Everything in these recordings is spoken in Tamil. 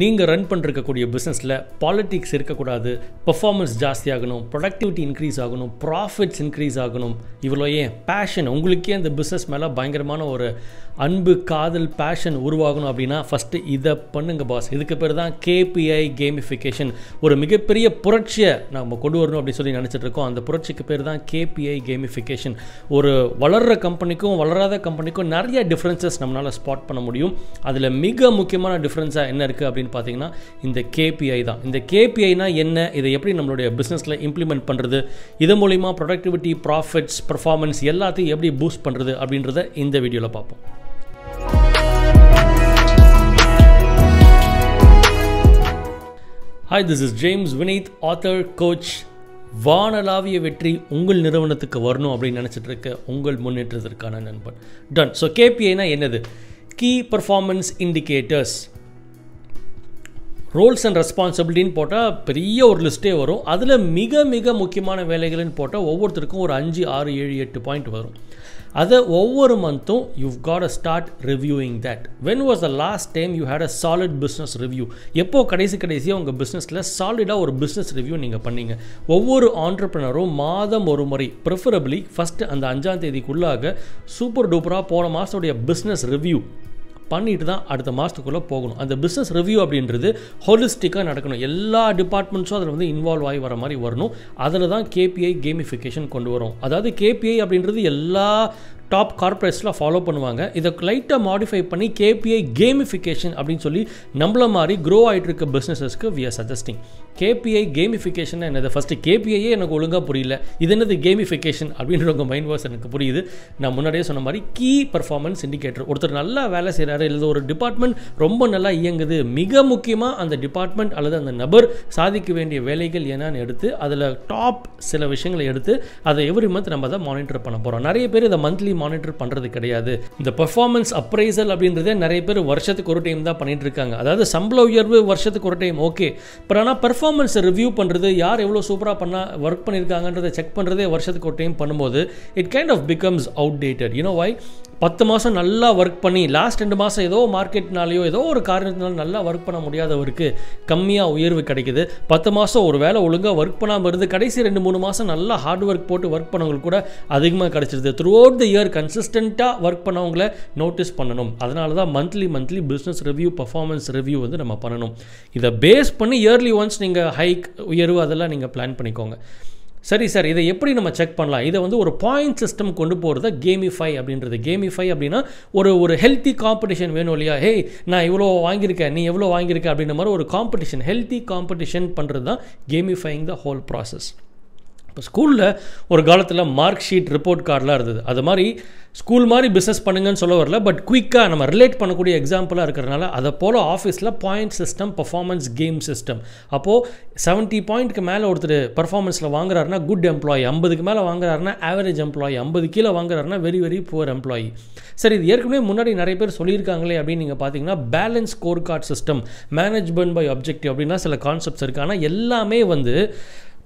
நீங்கள் ரன் பண்ணிருக்கக்கூடிய பிஸ்னஸில் பாலிட்டிக்ஸ் இருக்கக்கூடாது பர்ஃபார்மன்ஸ் ஜாஸ்தி ஆகணும் ப்ரொடக்டிவிட்டி இன்க்ரீஸ் ஆகணும் ப்ராஃபிட்ஸ் இன்க்ரீஸ் ஆகணும் இவ்வளோ ஏன் பேஷன் உங்களுக்கே அந்த பிஸ்னஸ் மேலே பயங்கரமான ஒரு அன்பு காதல் பேஷன் உருவாகணும் அப்படின்னா ஃபஸ்ட்டு இதை பண்ணுங்கள் பாஸ் இதுக்கு பேர் தான் கேபிஐ கேமிஃபிகேஷன் ஒரு மிகப்பெரிய புரட்சியை நம்ம கொண்டு வரணும் அப்படின்னு சொல்லி இருக்கோம் அந்த புரட்சிக்கு பேர் தான் கேபிஐ கேமிஃபிகேஷன் ஒரு வளர்கிற கம்பெனிக்கும் வளராத கம்பெனிக்கும் நிறைய டிஃப்ரென்சஸ் நம்மளால் ஸ்பாட் பண்ண முடியும் அதில் மிக முக்கியமான டிஃப்ரென்ஸாக என்ன இருக்குது அப்படின்னு அப்படின்னு பார்த்தீங்கன்னா இந்த கேபிஐ தான் இந்த கேபிஐனா என்ன இதை எப்படி நம்மளுடைய பிஸ்னஸில் இம்ப்ளிமெண்ட் பண்ணுறது இது மூலிமா ப்ரொடக்டிவிட்டி ப்ராஃபிட்ஸ் பர்ஃபார்மன்ஸ் எல்லாத்தையும் எப்படி பூஸ்ட் பண்ணுறது அப்படின்றத இந்த வீடியோவில் பார்ப்போம் hi this is James Vineeth author coach வானலாவிய வெற்றி உங்கள் நிறுவனத்துக்கு வரணும் அப்படின்னு நினச்சிட்டு இருக்க உங்கள் முன்னேற்றத்திற்கான நண்பன் டன் ஸோ கேபிஐனா என்னது key performance indicators roles and ரெஸ்பான்சிபிலிட்டின்னு போட்டால் பெரிய ஒரு லிஸ்ட்டே வரும் அதில் மிக மிக முக்கியமான வேலைகள்னு போட்டால் ஒவ்வொருத்தருக்கும் ஒரு அஞ்சு ஆறு ஏழு எட்டு பாயிண்ட் வரும் அதை ஒவ்வொரு மந்த்தும் you got a start reviewing that when was the last time you had a solid business review எப்போ கடைசி கடைசியாக உங்கள் பிஸ்னஸில் சாலிடாக ஒரு பிஸ்னஸ் ரிவ்யூ நீங்கள் பண்ணீங்க ஒவ்வொரு ஆண்டர்பிரினரும் மாதம் ஒரு முறை ப்ரிஃபரபிளி ஃபஸ்ட்டு அந்த அஞ்சாம் தேதிக்குள்ளாக சூப்பர் டூப்பராக போன மாதத்துடைய பிஸ்னஸ் ரிவ்யூ பண்ணிட்டு தான் அடுத்த மாதத்துக்குள்ளே போகணும் அந்த பிஸ்னஸ் ரிவ்யூ அப்படின்றது ஹோலிஸ்டிக்காக நடக்கணும் எல்லா டிபார்ட்மெண்ட்ஸும் அதில் வந்து இன்வால்வ் ஆகி வர மாதிரி வரணும் அதில் தான் கேபிஐ கேமிஃபிகேஷன் கொண்டு வரும் அதாவது கேபிஐ அப்படின்றது எல்லா டாப் கார்பரேட்ஸ்லாம் ஃபாலோ பண்ணுவாங்க இதை லைட்டாக மாடிஃபை பண்ணி கேபிஐ கேமிஃபிகேஷன் அப்படின்னு சொல்லி நம்மள மாதிரி க்ரோ ஆகிட்டு இருக்க பிஸ்னஸஸ்க்கு we are suggesting KPI gamification என்னது ஃபஸ்ட்டு கேபிஐயே எனக்கு ஒழுங்காக புரியல இது என்னது கேமிஃபிகேஷன் அப்படின்ற உங்கள் மைண்ட் வாஷ் எனக்கு புரியுது நான் முன்னாடியே சொன்ன மாதிரி கீ பர்ஃபார்மன்ஸ் இண்டிகேட்டர் ஒருத்தர் நல்லா வேலை செய்கிறாரு இல்லை ஒரு டிபார்ட்மெண்ட் ரொம்ப நல்லா இயங்குது மிக முக்கியமாக அந்த டிபார்ட்மெண்ட் அல்லது அந்த நபர் சாதிக்க வேண்டிய வேலைகள் என்னான்னு எடுத்து அதில் டாப் சில விஷயங்களை எடுத்து அதை எவ்ரி மந்த் நம்ம அதை மானிட்டர் பண்ண போகிறோம் நிறைய பேர் இதை மந்த்லி மானிட்டர் பண்ணுறது கிடையாது இந்த பெர்ஃபார்மன்ஸ் அப்ரைசல் அப்படின்றதே நிறைய பேர் வருஷத்துக்கு ஒரு டைம் தான் பண்ணிட்டு இருக்காங்க அதாவது சம்பள உயர்வு வருஷத்துக்கு ஒரு டைம் ஓகே பட் ஆனால் பெர்ஃபார்மன்ஸ் ரிவ்யூ பண்ணுறது யார் எவ்வளோ சூப்பராக பண்ணால் ஒர்க் பண்ணியிருக்காங்கன்றதை செக் பண்ணுறதே வருஷத்துக்கு ஒரு டைம் பண்ணும்போது it kind of becomes outdated you know why பத்து மாதம் நல்லா ஒர்க் பண்ணி லாஸ்ட் ரெண்டு மாதம் ஏதோ மார்க்கெட்னாலேயோ ஏதோ ஒரு காரணத்தினாலும் நல்லா ஒர்க் பண்ண முடியாதவருக்கு கம்மியாக உயர்வு கிடைக்குது பத்து மாதம் ஒரு வேலை ஒழுங்காக ஒர்க் பண்ணாமல் இருந்து கடைசி ரெண்டு மூணு மாதம் நல்லா ஹார்ட் ஒர்க் போட்டு ஒர்க் பண்ணவங்களுக்கு கூட அதிகமாக கிடச்சிருது த்ரூ அவுட் த இயர் கன்சிஸ்டண்ட்டாக ஒர்க் பண்ணவங்கள நோட்டீஸ் பண்ணணும் அதனால தான் monthly monthly business review performance review வந்து நம்ம பண்ணணும் இதை பேஸ் பண்ணி இயர்லி ஒன்ஸ் நீங்கள் ஹைக் உயர்வு அதெல்லாம் நீங்கள் பிளான் பண்ணிக்கோங்க சரி சார் இதை எப்படி நம்ம செக் பண்ணலாம் இதை வந்து ஒரு பாயிண்ட் சிஸ்டம் கொண்டு போகிறது கேமிஃபை அப்படின்றது கேமிஃபை அப்படின்னா ஒரு ஒரு ஹெல்த்தி காம்படிஷன் வேணும் இல்லையா ஹே நான் இவ்வளோ வாங்கியிருக்கேன் நீ எவ்வளோ வாங்கியிருக்க அப்படின்ற மாதிரி ஒரு காம்படிஷன் ஹெல்த்தி காம்படிஷன் பண்ணுறது தான் கேமிஃபைங் த ஹோல் ப்ராசஸ் இப்போ ஸ்கூலில் ஒரு காலத்தில் மார்க் ஷீட் ரிப்போர்ட் கார்டெலாம் இருந்தது அது மாதிரி ஸ்கூல் மாதிரி பிஸ்னஸ் பண்ணுங்கன்னு சொல்ல வரல பட் குயிக்காக நம்ம ரிலேட் பண்ணக்கூடிய எக்ஸாம்பிளாக இருக்கிறனால அதை போல் ஆஃபீஸில் point system performance game system அப்போது செவன்ட்டி பாயிண்ட்க்கு மேலே ஒருத்தர் பர்ஃபார்மன்ஸில் வாங்குறாருனா குட் எம்ப்ளாயி ஐம்பதுக்கு மேலே வாங்குறாருனா ஆவரேஜ் எம்ப்ளாயி ஐம்பது கீழே வாங்குறாருனா வெரி வெரி புவர் எம்ப்ளாயி சரி இது ஏற்கனவே முன்னாடி நிறைய பேர் சொல்லியிருக்காங்களே அப்படின்னு நீங்கள் பார்த்தீங்கன்னா balance score card system management by objective அப்படின்னா சில கான்செப்ட்ஸ் இருக்குது ஆனால் எல்லாமே வந்து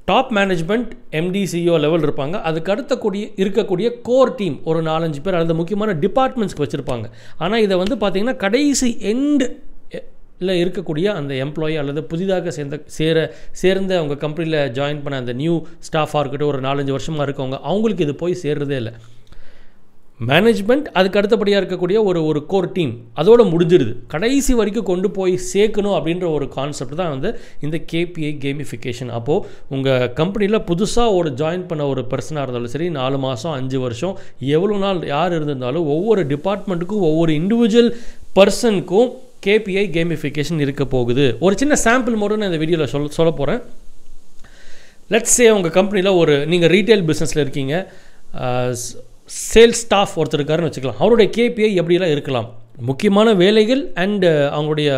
டாப் மேனேஜ்மெண்ட் எம்டிசிஓ லெவல் இருப்பாங்க அதுக்கு அடுத்த கூடிய இருக்கக்கூடிய கோர் டீம் ஒரு நாலஞ்சு பேர் அல்லது முக்கியமான டிபார்ட்மெண்ட்ஸ்க்கு வச்சுருப்பாங்க ஆனால் இதை வந்து பார்த்திங்கன்னா கடைசி எண்டு இல்லை இருக்கக்கூடிய அந்த எம்ப்ளாயி அல்லது புதிதாக சேர்ந்த சேர சேர்ந்த அவங்க கம்பெனியில் ஜாயின் பண்ண அந்த நியூ ஸ்டாஃபாக இருக்கட்டும் ஒரு நாலஞ்சு வருஷமாக இருக்கவங்க அவங்களுக்கு இது போய் சேர்றதே இல்லை மேனேஜ்மெண்ட் அதுக்கு அடுத்தபடியாக இருக்கக்கூடிய ஒரு ஒரு கோர் டீம் அதோடு முடிஞ்சிருது கடைசி வரைக்கும் கொண்டு போய் சேர்க்கணும் அப்படின்ற ஒரு கான்செப்ட் தான் வந்து இந்த கேபிஐ கேமிஃபிகேஷன் அப்போது உங்கள் கம்பெனியில் புதுசாக ஒரு ஜாயின் பண்ண ஒரு பர்சனாக இருந்தாலும் சரி நாலு மாதம் அஞ்சு வருஷம் எவ்வளோ நாள் யார் இருந்திருந்தாலும் ஒவ்வொரு டிபார்ட்மெண்ட்டுக்கும் ஒவ்வொரு இண்டிவிஜுவல் பர்சனுக்கும் கேபிஐ கேமிஃபிகேஷன் இருக்க போகுது ஒரு சின்ன சாம்பிள் மட்டும் நான் இந்த வீடியோவில் சொல்ல சொல்ல போகிறேன் லெட்ஸ் சே உங்கள் கம்பெனியில் ஒரு நீங்கள் ரீட்டைல் பிஸ்னஸில் இருக்கீங்க சேல்ஸ் ஸ்டாஃப் ஒருத்தர் இருக்காருன்னு வச்சுக்கலாம் அவருடைய கேபிஐ எப்படிலாம் இருக்கலாம் முக்கியமான வேலைகள் அண்டு uh, அவங்களுடைய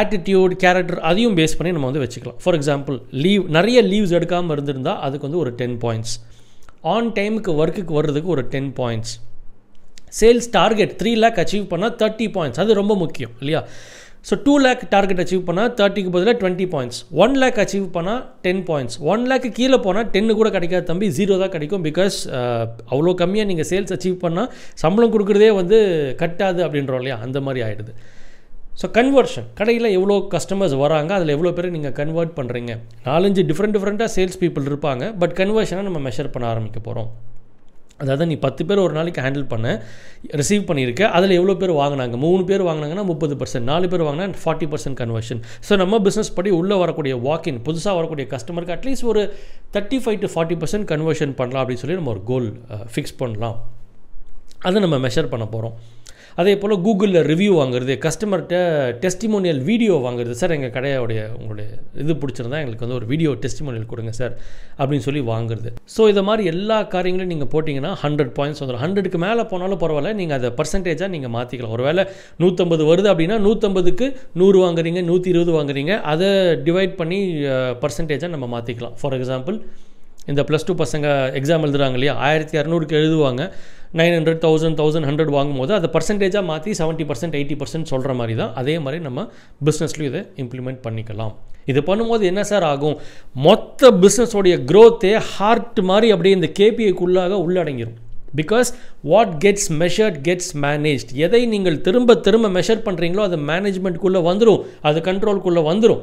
ஆட்டிடியூட் uh, கேரக்டர் அதையும் பேஸ் பண்ணி நம்ம வந்து வச்சுக்கலாம் ஃபார் எக்ஸாம்பிள் லீவ் நிறைய லீவ்ஸ் எடுக்காமல் இருந்திருந்தால் அதுக்கு வந்து ஒரு டென் பாயிண்ட்ஸ் ஆன் டைமுக்கு ஒர்க்குக்கு வர்றதுக்கு ஒரு ten points sales target three lakh achieve பண்ணால் தேர்ட்டி பாயிண்ட்ஸ் அது ரொம்ப முக்கியம் இல்லையா so two lakh target achieve பண்ணால் தேர்ட்டிக்கு பதிலாக twenty points one lakh achieve பண்ணால் டென் பாயிண்ட்ஸ் ஒன் லேக்கு கீழே போனால் டென்னு கூட கிடைக்காது தம்பி ஜீரோ தான் கிடைக்கும் பிகாஸ் uh, அவ்வளோ கம்மியாக நீங்கள் சேல்ஸ் அச்சீவ் பண்ணால் சம்பளம் கொடுக்குறதே வந்து கட்டாது அப்படின்றோம் இல்லையா அந்த மாதிரி ஆகிடுது ஸோ கன்வர்ஷன் கடையில் எவ்வளோ கஸ்டமர்ஸ் வராங்க அதில் எவ்வளோ பேர் நீங்கள் கன்வெர்ட் பண்ணுறீங்க நாலஞ்சு டிஃப்ரெண்ட் டிஃப்ரெண்ட்டாக சேல்ஸ் பீப்புள் இருப்பாங்க பட் கன்வர்ஷனை நம்ம மெஷர் பண்ண ஆரம்பிக்க போகிறோம் அதாவது நீ பத்து பேர் ஒரு நாளைக்கு ஹேண்டில் பண்ண ரிசீவ் பண்ணியிருக்க அதில் எவ்வளோ பேர் வாங்கினாங்க மூணு பேர் வாங்கினாங்கன்னா முப்பது பர்சன்ட் நாலு பேர் வாங்கினா ஃபார்ட்டி பர்சன்ட் கன்வர்ஷன் ஸோ நம்ம பிஸ்னஸ் படி உள்ளே வரக்கூடிய வாக்கின் புதுசாக வரக்கூடிய கஸ்டமருக்கு அட்லீஸ்ட் ஒரு thirty five to forty percent conversion பண்ணலாம் அப்படின்னு சொல்லி நம்ம ஒரு கோல் ஃபிக்ஸ் பண்ணலாம் அதை நம்ம மெஷர் பண்ண போகிறோம் அதே போல் கூகுளில் ரிவ்யூ வாங்குறது கஸ்டமர்கிட்ட டெஸ்டிமோனியல் வீடியோ வாங்குறது சார் எங்கள் கடையோடைய உங்களுடைய இது பிடிச்சிருந்தா எங்களுக்கு வந்து ஒரு வீடியோ டெஸ்டிமோனியல் கொடுங்க சார் அப்படின்னு சொல்லி வாங்குறது ஸோ இதை மாதிரி எல்லா காரியங்களும் நீங்கள் போட்டிங்கன்னா ஹண்ட்ரட் பாயிண்ட்ஸ் வந்துடும் ஹண்ட்ரடுக்கு மேலே போனாலும் பரவாயில்ல நீங்கள் அதை பர்சன்டேஜாக நீங்கள் மாற்றிக்கலாம் ஒருவேளை நூற்றம்பது வருது அப்படின்னா நூற்றம்பதுக்கு நூறு வாங்குறீங்க நூற்றி இருபது வாங்குறீங்க அதை டிவைட் பண்ணி பர்சன்டேஜாக நம்ம மாற்றிக்கலாம் ஃபார் எக்ஸாம்பிள் இந்த ப்ளஸ் டூ பசங்க எக்ஸாம் எழுதுகிறாங்க இல்லையா ஆயிரத்தி இரநூறுக்கு எழுதுவாங்க nine hundred thousand thousand hundred வாங்கும்போது அதை பர்சன்டேஜாக மாற்றி செவன்ட்டி பர்சன்ட் எயிட்டி பர்சன்ட் சொல்கிற மாதிரி தான் அதே மாதிரி நம்ம பிஸ்னஸ்லையும் இதை இம்ப்ளிமெண்ட் பண்ணிக்கலாம் இது பண்ணும்போது என்ன சார் ஆகும் மொத்த பிஸ்னஸோடைய க்ரோத்தே ஹார்ட் மாதிரி அப்படியே இந்த கேபிஐக்குள்ளாக உள்ளடங்கிடும் because what gets measured gets manage எதை நீங்கள் திரும்ப திரும்ப மெஷர் பண்ணுறீங்களோ அது மேனேஜ்மெண்ட்குள்ளே வந்துடும் அது கண்ட்ரோல்குள்ளே வந்துடும்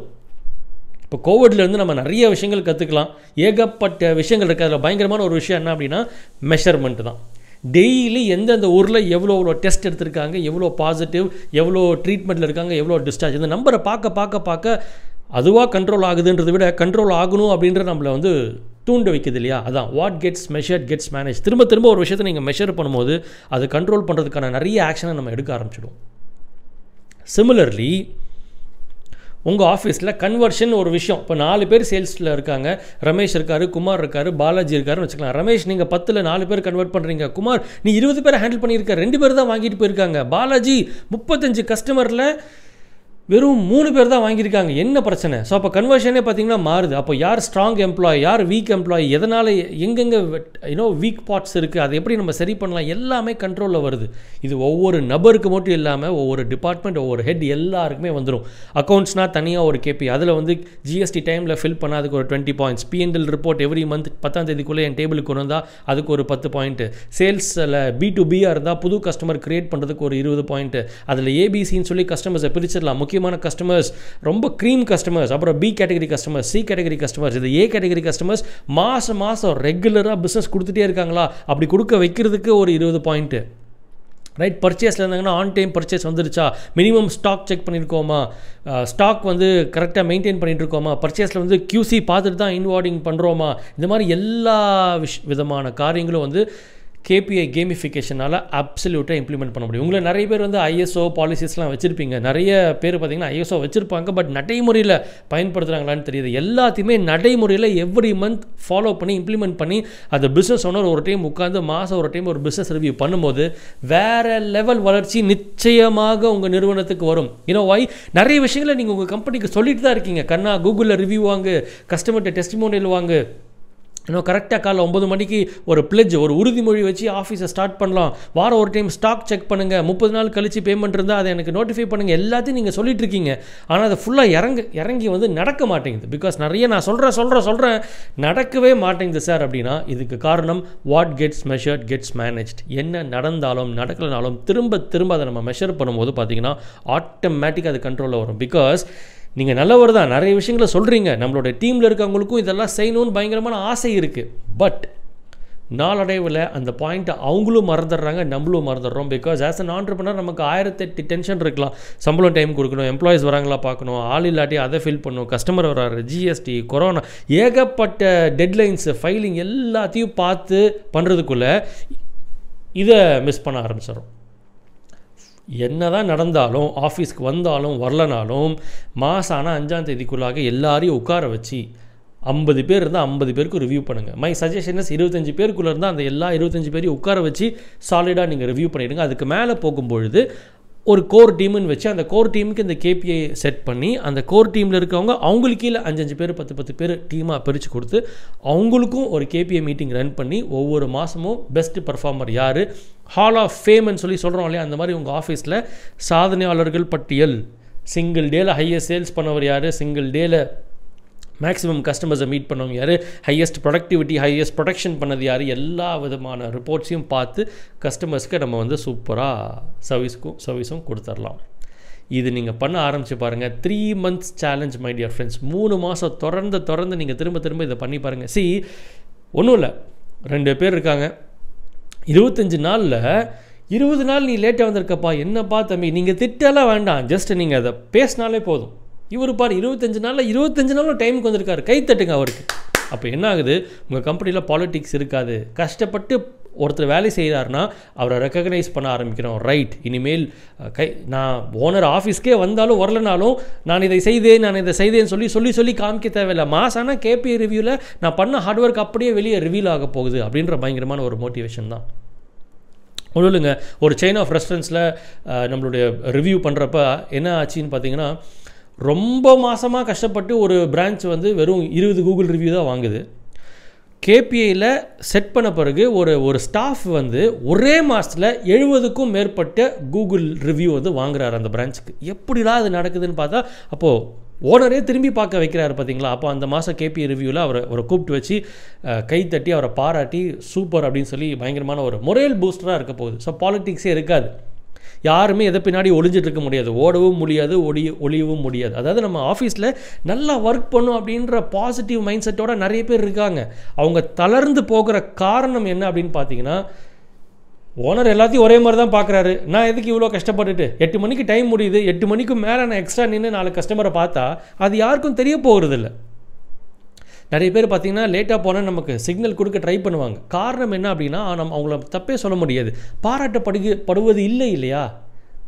இப்போ கோவிட்லேருந்து நம்ம நிறைய விஷயங்கள் கற்றுக்கலாம் ஏகப்பட்ட விஷயங்கள் இருக்குது அதில் பயங்கரமான ஒரு விஷயம் என்ன அப்படின்னா மெஷர்மெண்ட் தான் டெய்லி எந்தெந்த ஊரில் எவ்வளோ எவ்வளோ டெஸ்ட் எடுத்திருக்காங்க எவ்வளோ பாசிட்டிவ் எவ்வளோ ட்ரீட்மெண்ட்டில் இருக்காங்க எவ்வளோ டிஸ்சார்ஜ் இந்த நம்பரை பார்க்க பார்க்க பார்க்க அதுவாக கண்ட்ரோல் ஆகுதுன்றதை விட கண்ட்ரோல் ஆகணும் அப்படின்ற நம்மளை வந்து தூண்ட வைக்கிறது இல்லையா அதான் what gets measured gets manage திரும்ப திரும்ப ஒரு விஷயத்தை நீங்கள் மெஷர் பண்ணும்போது அது கண்ட்ரோல் பண்ணுறதுக்கான நிறைய ஆக்ஷனை நம்ம எடுக்க ஆரம்பிச்சிடும் சிமிலர்லி உங்கள் ஆஃபீஸில் கன்வர்ஷன் ஒரு விஷயம் இப்போ நாலு பேர் சேல்ஸில் இருக்காங்க ரமேஷ் இருக்காரு குமார் இருக்கார் பாலாஜி இருக்காருன்னு வச்சுக்கலாம் ரமேஷ் நீங்கள் பத்தில் நாலு பேர் கன்வெர்ட் பண்ணுறீங்க குமார் நீ இருபது பேர் ஹேண்டில் பண்ணியிருக்க ரெண்டு பேர் தான் வாங்கிட்டு போயிருக்காங்க பாலாஜி முப்பத்தஞ்சு கஸ்டமரில் வெறும் மூணு பேர் தான் வாங்கியிருக்காங்க என்ன பிரச்சனை ஸோ அப்போ கன்வர்ஷனே பார்த்தீங்கன்னா மாறுது அப்போ யார் ஸ்ட்ராங் எம்ப்ளாய் யார் வீக் எம்ப்ளாயி எதனால் எங்கெங்கே யூனோ வீக் பார்ட்ஸ் இருக்குது அதை எப்படி நம்ம சரி பண்ணலாம் எல்லாமே கண்ட்ரோலில் வருது இது ஒவ்வொரு நபருக்கு மட்டும் இல்லாமல் ஒவ்வொரு டிபார்ட்மெண்ட் ஒவ்வொரு ஹெட் எல்லாருக்குமே வந்துடும் அக்கௌண்ட்ஸ்னால் தனியாக ஒரு கேபி அதில் வந்து ஜிஎஸ்டி டைமில் ஃபில் பண்ணால் அதுக்கு ஒரு twenty points PNL report every month பத்தாம் தேதிக்குள்ளே என் டேபிளுக்கு வந்தால் அதுக்கு ஒரு பத்து பாயிண்ட்டு சேல்ஸில் பி டு பியாக இருந்தால் புது கஸ்டமர் க்ரியேட் பண்ணுறதுக்கு ஒரு இருபது பாயிண்ட்டு அதில் ஏபிசின்னு சொல்லி கஸ்டமர்ஸை பிரிச்சிடலாம் முக்கிய முக்கியமான கஸ்டமர்ஸ் ரொம்ப க்ரீம் கஸ்டமர்ஸ் அப்புறம் B category customers C category customers இது ஏ கேட்டகரி கஸ்டமர்ஸ் மாதம் மாதம் ரெகுலராக பிஸ்னஸ் கொடுத்துட்டே இருக்காங்களா அப்படி கொடுக்க வைக்கிறதுக்கு ஒரு இருபது பாயிண்ட்டு ரைட் பர்ச்சேஸில் இருந்தாங்கன்னா ஆன் டைம் பர்ச்சேஸ் வந்துருச்சா மினிமம் ஸ்டாக் செக் பண்ணியிருக்கோமா ஸ்டாக் வந்து கரெக்டாக மெயின்டைன் பண்ணிட்டு இருக்கோமா பர்ச்சேஸில் வந்து கியூசி பார்த்துட்டு தான் இன்வார்டிங் பண்ணுறோமா இந்த மாதிரி எல்லா விஷ் விதமான காரியங்களும் வந்து கேபிஐ கேமிஃபிகேஷனால் அப்சல்யூட்டாக இம்ப்ளிமெண்ட் பண்ண முடியும் உங்களை நிறைய பேர் வந்து ஐஎஸ்ஓ பாலிசிஸ்லாம் வச்சுருப்பீங்க நிறைய பேர் பார்த்திங்கன்னா ஐஎஸ்ஓ வச்சுருப்பாங்க பட் நடைமுறையில் பயன்படுத்துகிறாங்களான்னு தெரியுது எல்லாத்தையுமே நடைமுறையில் எவ்ரி மந்த் ஃபாலோ பண்ணி இம்ப்ளிமெண்ட் பண்ணி அந்த பிஸ்னஸ் ஓனர் ஒரு டைம் உட்காந்து மாதம் ஒரு டைம் ஒரு பிஸ்னஸ் ரிவ்யூ பண்ணும்போது வேறு லெவல் வளர்ச்சி நிச்சயமாக உங்கள் நிறுவனத்துக்கு வரும் ஏன்னா வாய் நிறைய விஷயங்களை நீங்கள் உங்கள் கம்பெனிக்கு சொல்லிட்டு தான் இருக்கீங்க கண்ணா கூகுளில் ரிவ்யூ வாங்கு கஸ்டமர்கிட்ட டெஸ்டிமோனியல் வாங்கு இன்னும் கரெக்டாக காலைல ஒம்பது மணிக்கு ஒரு பிளெஜ் ஒரு உறுதிமொழி வச்சு ஆஃபீஸை ஸ்டார்ட் பண்ணலாம் வாரம் ஒரு டைம் ஸ்டாக் செக் பண்ணுங்கள் முப்பது நாள் கழித்து பேமெண்ட் இருந்தால் அதை எனக்கு நோட்டிஃபை பண்ணுங்கள் எல்லாத்தையும் நீங்கள் சொல்லிட்டு இருக்கீங்க ஆனால் அதை ஃபுல்லாக இறங்க இறங்கி வந்து நடக்க மாட்டேங்குது பிகாஸ் நிறைய நான் சொல்கிறேன் சொல்கிறேன் சொல்கிறேன் நடக்கவே மாட்டேங்குது சார் அப்படின்னா இதுக்கு காரணம் what gets measured gets managed என்ன நடந்தாலும் நடக்கலனாலும் திரும்ப திரும்ப அதை நம்ம மெஷர் பண்ணும்போது பார்த்திங்கன்னா ஆட்டோமேட்டிக்காக அது கண்ட்ரோலில் வரும் பிகாஸ் நீங்கள் நல்லவர் தான் நிறைய விஷயங்களை சொல்கிறீங்க நம்மளோட டீமில் இருக்கவங்களுக்கும் இதெல்லாம் செய்யணும்னு பயங்கரமான ஆசை இருக்குது பட் நாளடைவில் அந்த பாயிண்ட்டை அவங்களும் மறந்துடுறாங்க நம்மளும் மறந்துடுறோம் பிகாஸ் ஆஸ் அன் பண்ணால் நமக்கு ஆயிரத்தெட்டு டென்ஷன் இருக்கலாம் சம்பளம் டைம் கொடுக்கணும் எம்ப்ளாயிஸ் வராங்களா பார்க்கணும் ஆள் இல்லாட்டி அதை ஃபில் பண்ணணும் கஸ்டமர் வராரு ஜிஎஸ்டி கொரோனா ஏகப்பட்ட டெட்லைன்ஸு ஃபைலிங் எல்லாத்தையும் பார்த்து பண்ணுறதுக்குள்ளே இதை மிஸ் பண்ண ஆரம்பிச்சிடும் என்ன தான் நடந்தாலும் ஆஃபீஸ்க்கு வந்தாலும் வரலனாலும் மாதம் ஆனால் அஞ்சாம் தேதிக்குள்ளாக எல்லாரையும் உட்கார வச்சு ஐம்பது பேர் இருந்தால் ஐம்பது பேருக்கு ரிவ்யூ பண்ணுங்கள் மை இஸ் இருபத்தஞ்சி பேருக்குள்ளே இருந்தால் அந்த எல்லா இருபத்தஞ்சி பேரையும் உட்கார வச்சு சாலிடாக நீங்கள் ரிவ்யூ பண்ணிவிடுங்க அதுக்கு மேலே போகும்பொழுது ஒரு கோர் டீம்னு வச்சு அந்த கோர் டீமுக்கு இந்த கேபிஐ செட் பண்ணி அந்த கோர் டீமில் இருக்கவங்க அவங்களுக்கு கீழே அஞ்சஞ்சு பேர் பத்து பத்து பேர் டீமாக பிரித்து கொடுத்து அவங்களுக்கும் ஒரு கேபிஐ மீட்டிங் ரன் பண்ணி ஒவ்வொரு மாதமும் பெஸ்ட்டு பர்ஃபார்மர் யார் ஹால் ஆஃப் ஃபேம்னு சொல்லி சொல்கிறோம் இல்லையா அந்த மாதிரி உங்கள் ஆஃபீஸில் சாதனையாளர்கள் பட்டியல் சிங்கிள் டேயில் ஹையஸ்ட் சேல்ஸ் பண்ணவர் யார் சிங்கிள் டேயில் மேக்ஸிமம் கஸ்டமர்ஸை மீட் பண்ணவங்க யார் ஹையஸ்ட் ப்ரொடக்டிவிட்டி ஹையஸ்ட் ப்ரொடக்ஷன் பண்ணது யார் எல்லா விதமான ரிப்போர்ட்ஸையும் பார்த்து கஸ்டமர்ஸ்க்கு நம்ம வந்து சூப்பராக சர்வீஸ்க்கும் சர்வீஸும் கொடுத்துடலாம் இது நீங்கள் பண்ண ஆரம்பிச்சு பாருங்கள் three months challenge my dear friends மூணு மாதம் தொடர்ந்து தொடர்ந்து நீங்கள் திரும்ப திரும்ப இதை பண்ணி பாருங்கள் சி ஒன்றும் இல்லை ரெண்டு பேர் இருக்காங்க இருபத்தஞ்சி நாளில் இருபது நாள் நீ லேட்டாக வந்திருக்கப்பா என்னப்பா தம்பி நீங்கள் திட்டெல்லாம் வேண்டாம் ஜஸ்ட் நீங்கள் அதை பேசினாலே போதும் இவர் பார் இருபத்தஞ்சு நாளில் இருபத்தஞ்சு நாளில் டைமுக்கு வந்திருக்காரு கை தட்டுங்க அவருக்கு அப்போ என்ன ஆகுது உங்கள் கம்பெனியில் பாலிட்டிக்ஸ் இருக்காது கஷ்டப்பட்டு ஒருத்தர் வேலை செய்கிறாருன்னா அவரை ரெக்கக்னைஸ் பண்ண ஆரம்பிக்கிறோம் ரைட் இனிமேல் கை நான் ஓனர் ஆஃபீஸ்க்கே வந்தாலும் வரலனாலும் நான் இதை செய்தேன் நான் இதை செய்தேன்னு சொல்லி சொல்லி சொல்லி காமிக்க தேவையில்லை மாசான கேபி ரிவ்யூவில் நான் பண்ண ஹார்ட் ஒர்க் அப்படியே வெளியே ரிவியூல் ஆக போகுது அப்படின்ற பயங்கரமான ஒரு மோட்டிவேஷன் தான் ஒன்றும் இல்லைங்க ஒரு செயின் ஆஃப் ரெஸ்டரன்ஸில் நம்மளுடைய ரிவ்யூ பண்ணுறப்ப என்ன ஆச்சுன்னு பார்த்தீங்கன்னா ரொம்ப மாதமாக கஷ்டப்பட்டு ஒரு பிரான்ச் வந்து வெறும் இருபது கூகுள் ரிவ்யூ தான் வாங்குது கேபிஐயில் செட் பண்ண பிறகு ஒரு ஒரு ஸ்டாஃப் வந்து ஒரே மாதத்தில் எழுபதுக்கும் மேற்பட்ட கூகுள் ரிவ்யூ வந்து வாங்குறாரு அந்த பிரான்ச்சுக்கு எப்படிலாம் அது நடக்குதுன்னு பார்த்தா அப்போது ஓனரே திரும்பி பார்க்க வைக்கிறாரு பார்த்தீங்களா அப்போ அந்த மாதம் கேபி ரிவ்யூவில் அவரை அவரை கூப்பிட்டு வச்சு கை தட்டி அவரை பாராட்டி சூப்பர் அப்படின்னு சொல்லி பயங்கரமான ஒரு மொரேல் பூஸ்டராக இருக்க போகுது ஸோ பாலிட்டிக்ஸே இருக்காது யாருமே எதை பின்னாடி ஒளிஞ்சிட்டு இருக்க முடியாது ஓடவும் முடியாது ஒளி ஒளியவும் முடியாது அதாவது நம்ம ஆஃபீஸில் நல்லா ஒர்க் பண்ணும் அப்படின்ற பாசிட்டிவ் மைண்ட் செட்டோட நிறைய பேர் இருக்காங்க அவங்க தளர்ந்து போகிற காரணம் என்ன அப்படின்னு பார்த்தீங்கன்னா ஓனர் எல்லாத்தையும் ஒரே மாதிரி தான் பார்க்குறாரு நான் எதுக்கு இவ்வளோ கஷ்டப்பட்டுட்டு எட்டு மணிக்கு டைம் முடியுது எட்டு மணிக்கு மேலே நான் எக்ஸ்ட்ரா நின்று நாலு கஸ்டமரை பார்த்தா அது யாருக்கும் தெரிய இல்லை நிறைய பேர் பார்த்தீங்கன்னா லேட்டாக போனால் நமக்கு சிக்னல் கொடுக்க ட்ரை பண்ணுவாங்க காரணம் என்ன அப்படின்னா நம்ம அவங்கள தப்பே சொல்ல முடியாது பாராட்டப்படுகு படுவது இல்லை இல்லையா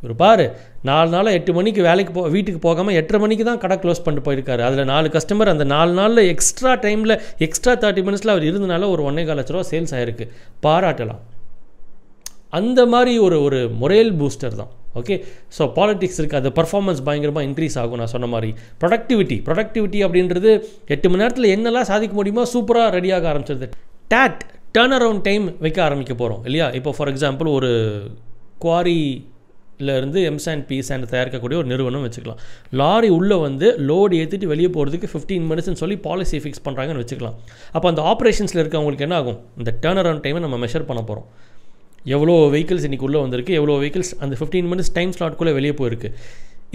ஒரு பாரு நாலு நாளாக எட்டு மணிக்கு வேலைக்கு போ வீட்டுக்கு போகாமல் எட்டரை மணிக்கு தான் கடை க்ளோஸ் பண்ணிட்டு போயிருக்காரு அதில் நாலு கஸ்டமர் அந்த நாலு நாளில் எக்ஸ்ட்ரா டைமில் எக்ஸ்ட்ரா தேர்ட்டி மினிட்ஸில் அவர் இருந்தனால ஒரு ஒன்றே கால் லட்ச ரூபா சேல்ஸ் ஆகிருக்கு பாராட்டலாம் அந்த மாதிரி ஒரு ஒரு முறையல் பூஸ்டர் தான் ஓகே ஸோ பாலிட்டிக்ஸ் இருக்குது அது பர்ஃபார்மன்ஸ் பயங்கரமாக இன்க்ரீஸ் ஆகும் நான் சொன்ன மாதிரி ப்ரொடக்டிவிட்டி ப்ரொடக்டிவிட்டி அப்படின்றது எட்டு மணி நேரத்தில் என்னெல்லாம் சாதிக்க முடியுமோ சூப்பராக ரெடியாக ஆரம்பிச்சிருது டேட் டேர்ன் அரவுண்ட் டைம் வைக்க ஆரம்பிக்க போகிறோம் இல்லையா இப்போ ஃபார் எக்ஸாம்பிள் ஒரு எம்ஸ் எம்சாண்ட் பி சாண்ட் தயாரிக்கக்கூடிய ஒரு நிறுவனம் வச்சுக்கலாம் லாரி உள்ளே வந்து லோடு ஏற்றிட்டு வெளியே போகிறதுக்கு ஃபிஃப்டீன் மினிட்ஸ்னு சொல்லி பாலிசி ஃபிக்ஸ் பண்ணுறாங்கன்னு வச்சுக்கலாம் அப்போ அந்த ஆப்ரேஷன்ஸில் இருக்கவங்களுக்கு என்ன ஆகும் இந்த டேர்ன் அரவுண்ட் டைமை நம்ம மெஷர் பண்ண போகிறோம் எவ்வளோ வெஹிக்கிள்ஸ் இன்றைக்கி உள்ளே வந்திருக்கு எவ்வளோ வெஹிக்கிள்ஸ் அந்த ஃபிஃப்டீன் மினிட்ஸ் டைம் ஸ்லாட்குள்ளே வெளியே போயிருக்கு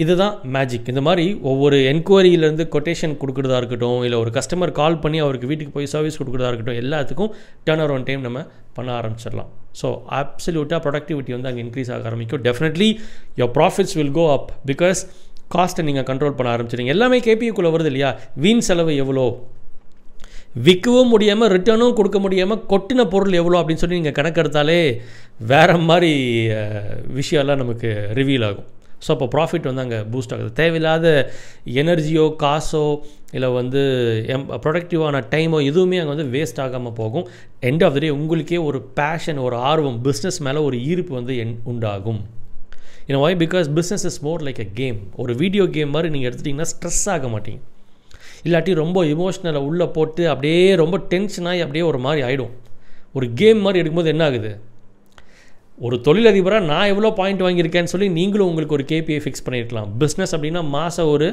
இதுதான் மேஜிக் இந்த மாதிரி ஒவ்வொரு என்கொயரியிலேருந்து கொட்டேஷன் கொடுக்குறதா இருக்கட்டும் இல்லை ஒரு கஸ்டமர் கால் பண்ணி அவருக்கு வீட்டுக்கு போய் சர்வீஸ் கொடுக்குறதா இருக்கட்டும் எல்லாத்துக்கும் டேர்ன் ஓவர் டைம் நம்ம பண்ண ஆரம்பிச்சிடலாம் ஸோ அப்சல்யூட்டாக ப்ரொடக்டிவிட்டி வந்து அங்கே இன்க்ரீஸ் ஆக ஆரம்பிக்கும் definitely your profits will go up because காஸ்ட்டை நீங்கள் கண்ட்ரோல் பண்ண ஆரம்பிச்சிடுங்க எல்லாமே கேபிஏக்குள்ளே e வருது இல்லையா வீண் செலவு எவ்வளோ விற்கவும் முடியாமல் ரிட்டர்னும் கொடுக்க முடியாமல் கொட்டின பொருள் எவ்வளோ அப்படின்னு சொல்லி நீங்கள் கணக்கெடுத்தாலே வேறு மாதிரி விஷயம்லாம் நமக்கு ரிவீல் ஆகும் ஸோ அப்போ ப்ராஃபிட் வந்து அங்கே பூஸ்ட் ஆகுது தேவையில்லாத எனர்ஜியோ காசோ இல்லை வந்து எம் ப்ரொடக்டிவான டைமோ எதுவுமே அங்கே வந்து வேஸ்ட் ஆகாமல் போகும் எண்ட் ஆஃப் த டே உங்களுக்கே ஒரு பேஷன் ஒரு ஆர்வம் பிஸ்னஸ் மேலே ஒரு ஈர்ப்பு வந்து என் உண்டாகும் இன் why because business is more like a game ஒரு வீடியோ கேம் மாதிரி நீங்கள் எடுத்துட்டிங்கன்னா ஸ்ட்ரெஸ் ஆக மாட்டீங்க இல்லாட்டி ரொம்ப இமோஷ்னலை உள்ளே போட்டு அப்படியே ரொம்ப டென்ஷனாகி அப்படியே ஒரு மாதிரி ஆகிடும் ஒரு கேம் மாதிரி எடுக்கும்போது என்ன ஆகுது ஒரு தொழிலதிபராக நான் எவ்வளோ பாயிண்ட் வாங்கியிருக்கேன்னு சொல்லி நீங்களும் உங்களுக்கு ஒரு கேபிஐ ஃபிக்ஸ் பண்ணியிருக்கலாம் பிஸ்னஸ் அப்படின்னா மாதம் ஒரு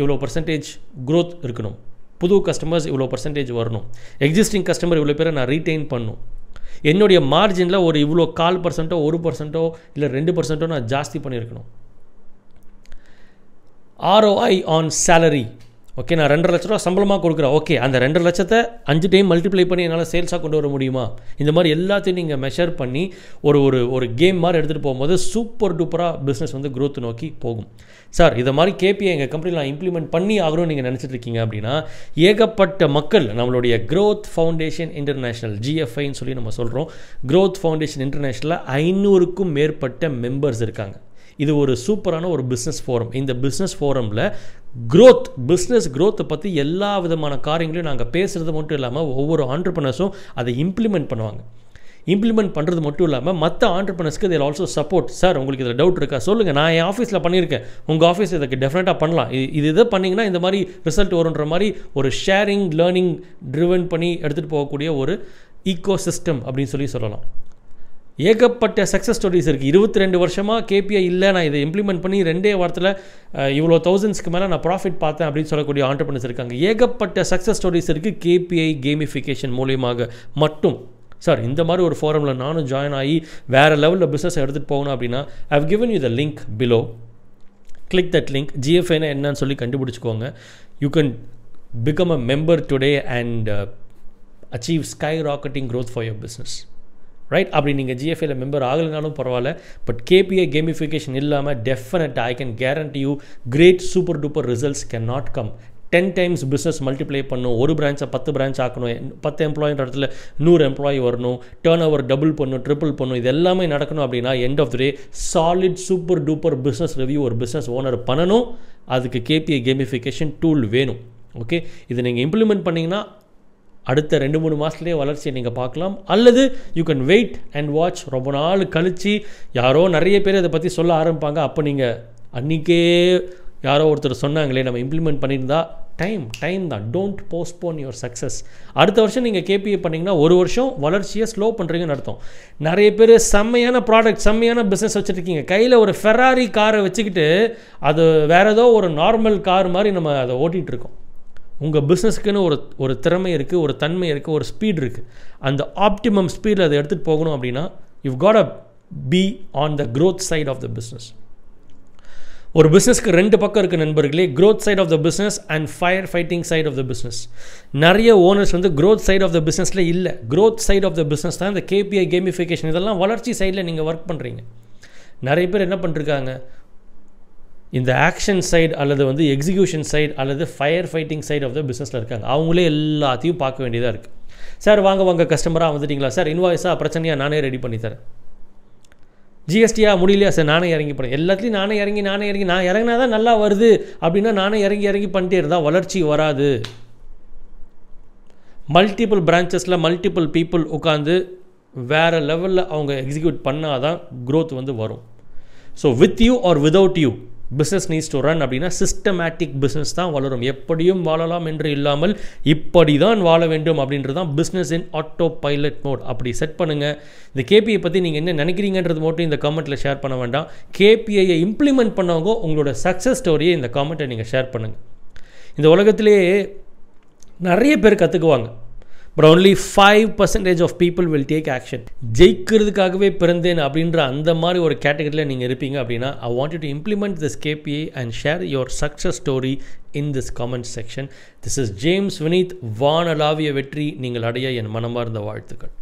இவ்வளோ பர்சன்டேஜ் க்ரோத் இருக்கணும் புது கஸ்டமர்ஸ் இவ்வளோ பர்சன்டேஜ் வரணும் எக்ஸிஸ்டிங் கஸ்டமர் இவ்வளோ பேரை நான் ரீட்டைன் பண்ணும் என்னுடைய மார்ஜினில் ஒரு இவ்வளோ கால் பர்சன்ட்டோ ஒரு பர்சன்ட்டோ இல்லை ரெண்டு பர்சன்ட்டோ நான் ஜாஸ்தி பண்ணியிருக்கணும் ஆர்ஓஐ ஆன் சேலரி ஓகே நான் ரெண்டரை லட்ச ரூபா சம்பளமாக கொடுக்குறேன் ஓகே அந்த ரெண்டரை லட்சத்தை அஞ்சு டைம் மல்டிப்ளை பண்ணி என்னால் சேல்ஸாக கொண்டு வர முடியுமா இந்த மாதிரி எல்லாத்தையும் நீங்கள் மெஷர் பண்ணி ஒரு ஒரு ஒரு கேம் மாதிரி எடுத்துகிட்டு போகும்போது சூப்பர் டூப்பராக பிஸ்னஸ் வந்து க்ரோத் நோக்கி போகும் சார் இதை மாதிரி கேபிஐ எங்கள் கம்பெனியில் நான் இம்ப்ளிமெண்ட் பண்ணி ஆகணும்னு நீங்கள் நினச்சிட்டு இருக்கீங்க அப்படின்னா ஏகப்பட்ட மக்கள் நம்மளுடைய க்ரோத் ஃபவுண்டேஷன் இன்டர்நேஷ்னல் ஜிஎஃப்ஐன்னு சொல்லி நம்ம சொல்கிறோம் க்ரோத் ஃபவுண்டேஷன் இன்டர்நேஷ்னலில் ஐநூறுக்கும் மேற்பட்ட மெம்பர்ஸ் இருக்காங்க இது ஒரு சூப்பரான ஒரு பிஸ்னஸ் ஃபோரம் இந்த பிஸ்னஸ் ஃபோரமில் க்ரோத் பிஸ்னஸ் க்ரோத்தை பற்றி எல்லா விதமான காரியங்களையும் நாங்கள் பேசுகிறது மட்டும் இல்லாமல் ஒவ்வொரு ஆண்டர்பனர்ஸும் அதை இம்ப்ளிமெண்ட் பண்ணுவாங்க இம்ப்ளிமெண்ட் பண்ணுறது மட்டும் இல்லாமல் மற்ற ஆண்டர்பனர்ஸ்க்கு இதில் ஆல்சோ சப்போர்ட் சார் உங்களுக்கு இதில் டவுட் இருக்கா சொல்லுங்கள் நான் என் ஆஃபீஸில் பண்ணியிருக்கேன் உங்கள் ஆஃபீஸ் இதுக்கு டெஃபினட்டாக பண்ணலாம் இது இது இதை பண்ணிங்கன்னா இந்த மாதிரி ரிசல்ட் வருன்ற மாதிரி ஒரு ஷேரிங் லேர்னிங் ட்ரிவன் பண்ணி எடுத்துகிட்டு போகக்கூடிய ஒரு ஈக்கோ சிஸ்டம் அப்படின்னு சொல்லி சொல்லலாம் ஏகப்பட்ட சக்ஸஸ் ஸ்டோரிஸ் இருக்குது இருபத்தி ரெண்டு வருஷமாக கேபிஐ இல்லை நான் இதை இம்ப்ளிமெண்ட் பண்ணி ரெண்டே வாரத்தில் இவ்வளோ தௌசண்ட்ஸ்க்கு மேலே நான் ப்ராஃபிட் பார்த்தேன் அப்படின்னு சொல்லக்கூடிய ஆண்டர்பனர்ஸ் இருக்காங்க ஏகப்பட்ட சக்ஸஸ் ஸ்டோரிஸ் இருக்குது கேபிஐ கேமிஃபிகேஷன் மூலியமாக மட்டும் சார் இந்த மாதிரி ஒரு ஃபோரமில் நானும் ஜாயின் ஆகி வேறு லெவலில் பிஸ்னஸ் எடுத்துகிட்டு போகணும் அப்படின்னா I've given you the link below click that link ஜிஎஃப்ஐனா என்னன்னு சொல்லி கண்டுபிடிச்சிக்கோங்க you can become a member today and achieve skyrocketing growth for your business right அப்படி நீங்கள் ஜிஎஃப்ஐயில் மெம்பர் ஆகலைனாலும் பரவாயில்ல பட் கேபிஐ கேமிஃபிகேஷன் இல்லாமல் definite I can guarantee you great super duper results can not come ten times business multiply பண்ணும் ஒரு பிரான்ச்சை பத்து பிரான்ச் ஆக்கணும் பத்து எம்ப்ளாயின்ற இடத்துல நூறு எம்ப்ளாயி வரணும் டேர்ன் ஓவர் டபுள் பண்ணும் ட்ரிபிள் பண்ணும் இது எல்லாமே நடக்கணும் அப்படின்னா end of the day solid super duper business review ஒரு பிஸ்னஸ் ஓனர் பண்ணணும் அதுக்கு கேபிஐ கேமிஃபிகேஷன் டூல் வேணும் ஓகே இது நீங்கள் இம்ப்ளிமெண்ட் பண்ணிங்கன்னா அடுத்த ரெண்டு மூணு மாதத்துலேயே வளர்ச்சியை நீங்கள் பார்க்கலாம் அல்லது you can wait and watch ரொம்ப நாள் கழித்து யாரோ நிறைய பேர் அதை பற்றி சொல்ல ஆரம்பிப்பாங்க அப்போ நீங்கள் அன்றைக்கே யாரோ ஒருத்தர் சொன்னாங்களே நம்ம இம்ப்ளிமெண்ட் பண்ணியிருந்தா டைம் டைம் தான் டோன்ட் போஸ்ட்போன் யுவர் சக்ஸஸ் அடுத்த வருஷம் நீங்கள் கேபிஏ பண்ணிங்கன்னா ஒரு வருஷம் வளர்ச்சியை ஸ்லோ பண்ணுறீங்கன்னு அர்த்தம் நிறைய பேர் செம்மையான ப்ராடக்ட் செம்மையான பிஸ்னஸ் வச்சுருக்கீங்க கையில் ஒரு ஃபெராரி காரை வச்சுக்கிட்டு அது வேறு ஏதோ ஒரு நார்மல் கார் மாதிரி நம்ம அதை ஓட்டிகிட்டு இருக்கோம் உங்கள் பிஸ்னஸுக்குன்னு ஒரு ஒரு திறமை இருக்குது ஒரு தன்மை இருக்குது ஒரு ஸ்பீட் இருக்குது அந்த ஆப்டிமம் ஸ்பீடில் அதை எடுத்துகிட்டு போகணும் அப்படின்னா you got a be on the growth side of the business ஒரு பிஸ்னஸ்க்கு ரெண்டு பக்கம் இருக்குது நண்பர்களே growth side of the business and fire fighting side of the business நிறைய ஓனர்ஸ் வந்து க்ரோத் சைட் ஆஃப் த பிஸ்னஸில் இல்லை growth side of the business தான் இந்த கேபிஐ கேமிஃபிகேஷன் இதெல்லாம் வளர்ச்சி சைடில் நீங்கள் ஒர்க் பண்ணுறீங்க நிறைய பேர் என்ன பண்ணிருக்காங்க இந்த ஆக்ஷன் சைட் அல்லது வந்து எக்ஸிக்யூஷன் சைட் அல்லது fire fighting side of the பிஸ்னஸில் இருக்காங்க அவங்களே எல்லாத்தையும் பார்க்க வேண்டியதாக இருக்குது சார் வாங்க வாங்க கஸ்டமராக வந்துட்டிங்களா சார் இன்வாய்ஸாக பிரச்சனையாக நானே ரெடி பண்ணி தரேன் ஜிஎஸ்டியாக முடியலையா சார் நானே இறங்கி பண்ணேன் எல்லாத்துலேயும் நானே இறங்கி நானே இறங்கி நான் இறங்கினா தான் நல்லா வருது அப்படின்னா நானே இறங்கி இறங்கி பண்ணிட்டே இருந்தால் வளர்ச்சி வராது மல்டிபிள் பிரான்ச்சஸில் மல்டிபிள் பீப்புள் உட்காந்து வேறு லெவலில் அவங்க எக்ஸிக்யூட் பண்ணால் தான் க்ரோத் வந்து வரும் so with you or without you business needs to run அப்படின்னா சிஸ்டமேட்டிக் பிஸ்னஸ் தான் வளரும் எப்படியும் வாழலாம் என்று இல்லாமல் இப்படி தான் வாழ வேண்டும் அப்படின்றது தான் business in autopilot mode அப்படி செட் பண்ணுங்கள் இந்த கேபிஐ பற்றி நீங்கள் என்ன நினைக்கிறீங்கன்றது மட்டும் இந்த கமெண்ட்டில் ஷேர் பண்ண வேண்டாம் கேபிஐயை இம்ப்ளிமெண்ட் பண்ணவங்க உங்களோட சக்ஸஸ் ஸ்டோரியை இந்த கமெண்ட்டை நீங்கள் ஷேர் பண்ணுங்கள் இந்த உலகத்திலேயே நிறைய பேர் கற்றுக்குவாங்க but only five percentage of people will take action ஜெயிக்கிறதுக்காகவே பிறந்தேன் அப்படின்ற அந்த மாதிரி ஒரு கேட்டகரியில் நீங்கள் இருப்பீங்க அப்படின்னா I want to implement this KPA and share your success story in this comment section this is James Vineeth வானலாவிய வெற்றி நீங்கள் அடைய என் மனமார்ந்த வாழ்த்துக்கள்